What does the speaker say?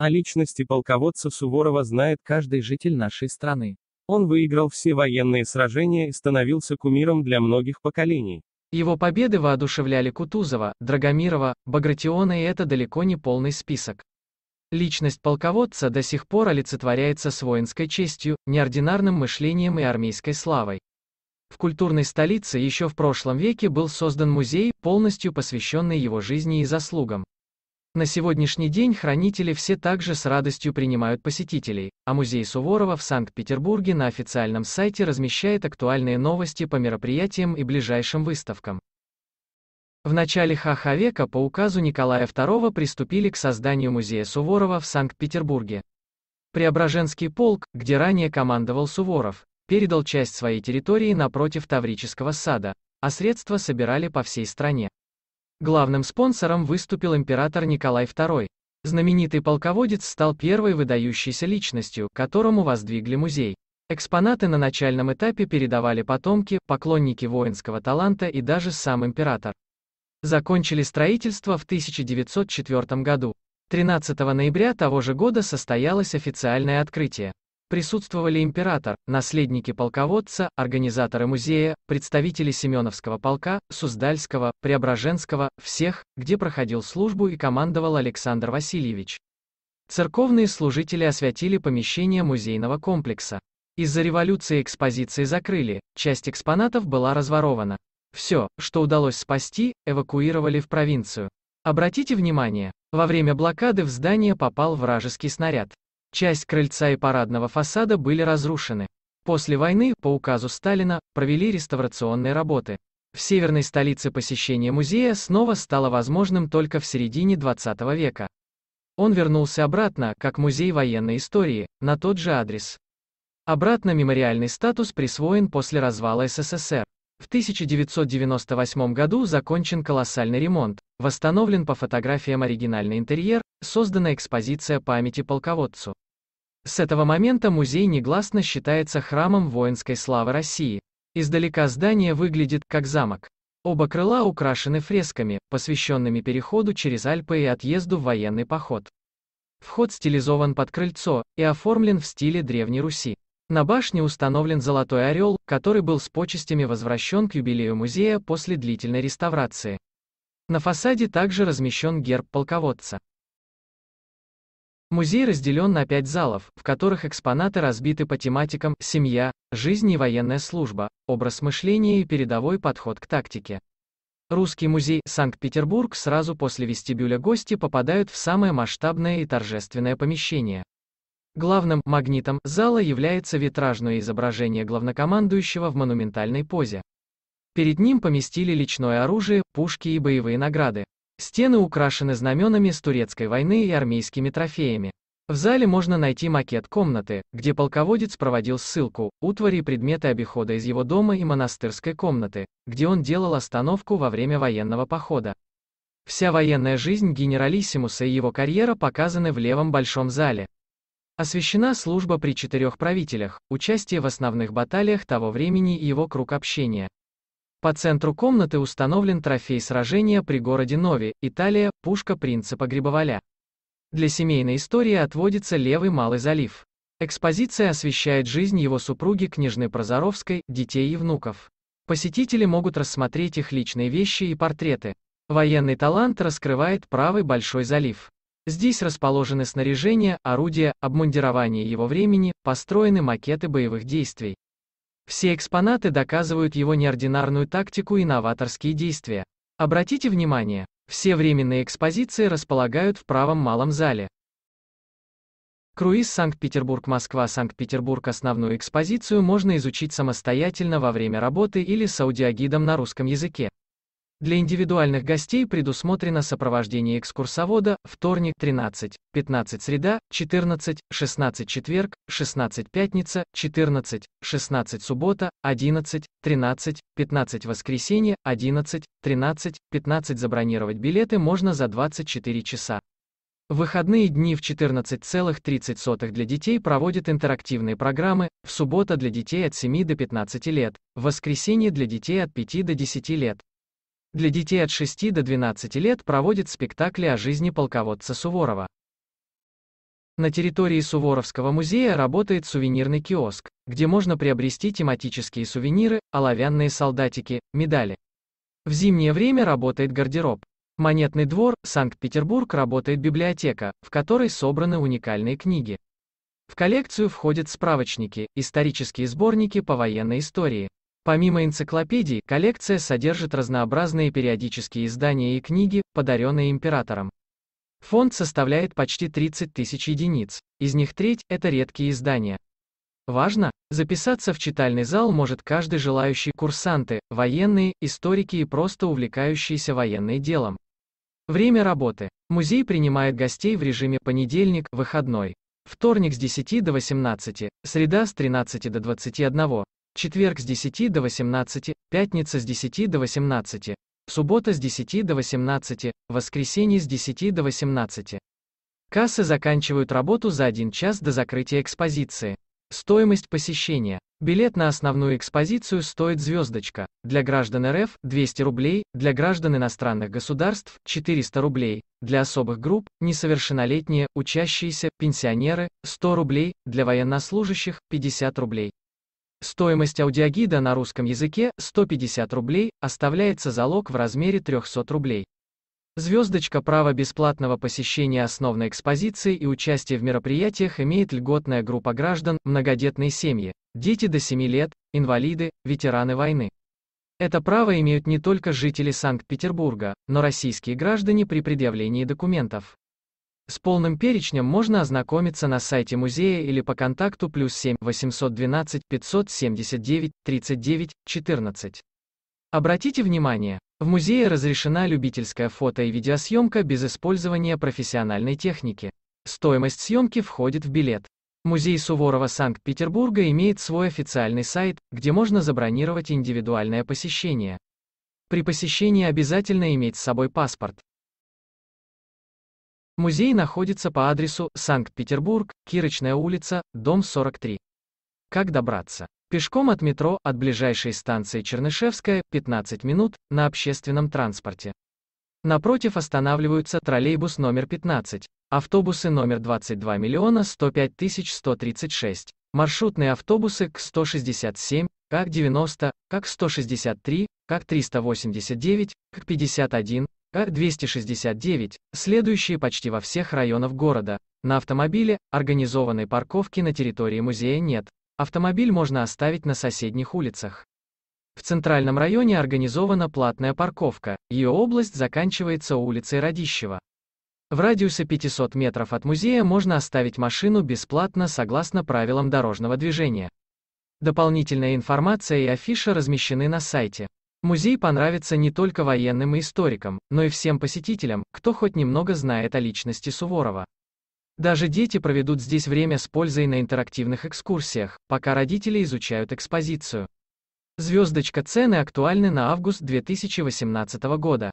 О личности полководца Суворова знает каждый житель нашей страны. Он выиграл все военные сражения и становился кумиром для многих поколений. Его победы воодушевляли Кутузова, Драгомирова, Багратиона и это далеко не полный список. Личность полководца до сих пор олицетворяется с воинской честью, неординарным мышлением и армейской славой. В культурной столице еще в прошлом веке был создан музей, полностью посвященный его жизни и заслугам. На сегодняшний день хранители все также с радостью принимают посетителей, а музей Суворова в Санкт-Петербурге на официальном сайте размещает актуальные новости по мероприятиям и ближайшим выставкам. В начале ХХ века по указу Николая II приступили к созданию музея Суворова в Санкт-Петербурге. Преображенский полк, где ранее командовал Суворов, передал часть своей территории напротив Таврического сада, а средства собирали по всей стране. Главным спонсором выступил император Николай II. Знаменитый полководец стал первой выдающейся личностью, которому воздвигли музей. Экспонаты на начальном этапе передавали потомки, поклонники воинского таланта и даже сам император. Закончили строительство в 1904 году. 13 ноября того же года состоялось официальное открытие. Присутствовали император, наследники полководца, организаторы музея, представители Семеновского полка, Суздальского, Преображенского, всех, где проходил службу и командовал Александр Васильевич. Церковные служители освятили помещение музейного комплекса. Из-за революции экспозиции закрыли, часть экспонатов была разворована. Все, что удалось спасти, эвакуировали в провинцию. Обратите внимание, во время блокады в здание попал вражеский снаряд. Часть крыльца и парадного фасада были разрушены. После войны, по указу Сталина, провели реставрационные работы. В северной столице посещение музея снова стало возможным только в середине 20 века. Он вернулся обратно, как музей военной истории, на тот же адрес. Обратно мемориальный статус присвоен после развала СССР. В 1998 году закончен колоссальный ремонт, восстановлен по фотографиям оригинальный интерьер, создана экспозиция памяти полководцу. С этого момента музей негласно считается храмом воинской славы России. Издалека здание выглядит как замок. Оба крыла украшены фресками, посвященными переходу через Альпы и отъезду в военный поход. Вход стилизован под крыльцо и оформлен в стиле Древней Руси. На башне установлен золотой орел, который был с почестями возвращен к юбилею музея после длительной реставрации. На фасаде также размещен герб полководца. Музей разделен на пять залов, в которых экспонаты разбиты по тематикам «семья», «жизнь и военная служба», «образ мышления» и «передовой подход к тактике». Русский музей Санкт-Петербург сразу после вестибюля гости попадают в самое масштабное и торжественное помещение. Главным магнитом зала является витражное изображение главнокомандующего в монументальной позе. Перед ним поместили личное оружие, пушки и боевые награды, Стены украшены знаменами с турецкой войны и армейскими трофеями. В зале можно найти макет комнаты, где полководец проводил ссылку, утвари и предметы обихода из его дома и монастырской комнаты, где он делал остановку во время военного похода. Вся военная жизнь генералиссимуса и его карьера показаны в левом большом зале. Освещена служба при четырех правителях, участие в основных баталиях того времени и его круг общения. По центру комнаты установлен трофей сражения при городе Нови, Италия, пушка принципа Грибоваля. Для семейной истории отводится левый малый залив. Экспозиция освещает жизнь его супруги княжны Прозоровской, детей и внуков. Посетители могут рассмотреть их личные вещи и портреты. Военный талант раскрывает правый большой залив. Здесь расположены снаряжение, орудия, обмундирование его времени, построены макеты боевых действий. Все экспонаты доказывают его неординарную тактику и новаторские действия. Обратите внимание, все временные экспозиции располагают в правом малом зале. Круиз Санкт-Петербург-Москва-Санкт-Петербург основную экспозицию можно изучить самостоятельно во время работы или с аудиогидом на русском языке. Для индивидуальных гостей предусмотрено сопровождение экскурсовода, вторник 13, 15 среда, 14, 16 четверг, 16 пятница, 14, 16 суббота, 11, 13, 15 воскресенье, 11, 13, 15 забронировать билеты можно за 24 часа. В выходные дни в 14,30 для детей проводят интерактивные программы, в суббота для детей от 7 до 15 лет, в воскресенье для детей от 5 до 10 лет, для детей от 6 до 12 лет проводит спектакли о жизни полководца Суворова. На территории Суворовского музея работает сувенирный киоск, где можно приобрести тематические сувениры, оловянные солдатики, медали. В зимнее время работает гардероб. Монетный двор, Санкт-Петербург работает библиотека, в которой собраны уникальные книги. В коллекцию входят справочники, исторические сборники по военной истории. Помимо энциклопедий, коллекция содержит разнообразные периодические издания и книги, подаренные императором. Фонд составляет почти 30 тысяч единиц, из них треть – это редкие издания. Важно, записаться в читальный зал может каждый желающий курсанты, военные, историки и просто увлекающиеся военным делом. Время работы. Музей принимает гостей в режиме понедельник, выходной. Вторник с 10 до 18, среда с 13 до 21, четверг с 10 до 18, пятница с 10 до 18, суббота с 10 до 18, воскресенье с 10 до 18. Кассы заканчивают работу за 1 час до закрытия экспозиции. Стоимость посещения. Билет на основную экспозицию стоит звездочка. Для граждан РФ – 200 рублей, для граждан иностранных государств – 400 рублей, для особых групп – несовершеннолетние, учащиеся, пенсионеры – 100 рублей, для военнослужащих – 50 рублей. Стоимость аудиогида на русском языке – 150 рублей, оставляется залог в размере 300 рублей. Звездочка право бесплатного посещения основной экспозиции и участия в мероприятиях имеет льготная группа граждан, многодетные семьи, дети до 7 лет, инвалиды, ветераны войны. Это право имеют не только жители Санкт-Петербурга, но российские граждане при предъявлении документов. С полным перечнем можно ознакомиться на сайте музея или по контакту плюс 7 812 579 39 14. Обратите внимание, в музее разрешена любительская фото и видеосъемка без использования профессиональной техники. Стоимость съемки входит в билет. Музей Суворова Санкт-Петербурга имеет свой официальный сайт, где можно забронировать индивидуальное посещение. При посещении обязательно иметь с собой паспорт. Музей находится по адресу Санкт-Петербург, Кирочная улица, дом 43. Как добраться? Пешком от метро, от ближайшей станции Чернышевская, 15 минут, на общественном транспорте. Напротив останавливаются троллейбус номер 15, автобусы номер 22 миллиона 105 тысяч 136, маршрутные автобусы к 167, как 90, как 163, как 389, как 51, к-269, следующие почти во всех районах города. На автомобиле организованной парковки на территории музея нет. Автомобиль можно оставить на соседних улицах. В центральном районе организована платная парковка, ее область заканчивается улицей Радищева. В радиусе 500 метров от музея можно оставить машину бесплатно согласно правилам дорожного движения. Дополнительная информация и афиша размещены на сайте. Музей понравится не только военным и историкам, но и всем посетителям, кто хоть немного знает о личности Суворова. Даже дети проведут здесь время с пользой на интерактивных экскурсиях, пока родители изучают экспозицию. Звездочка цены актуальны на август 2018 года.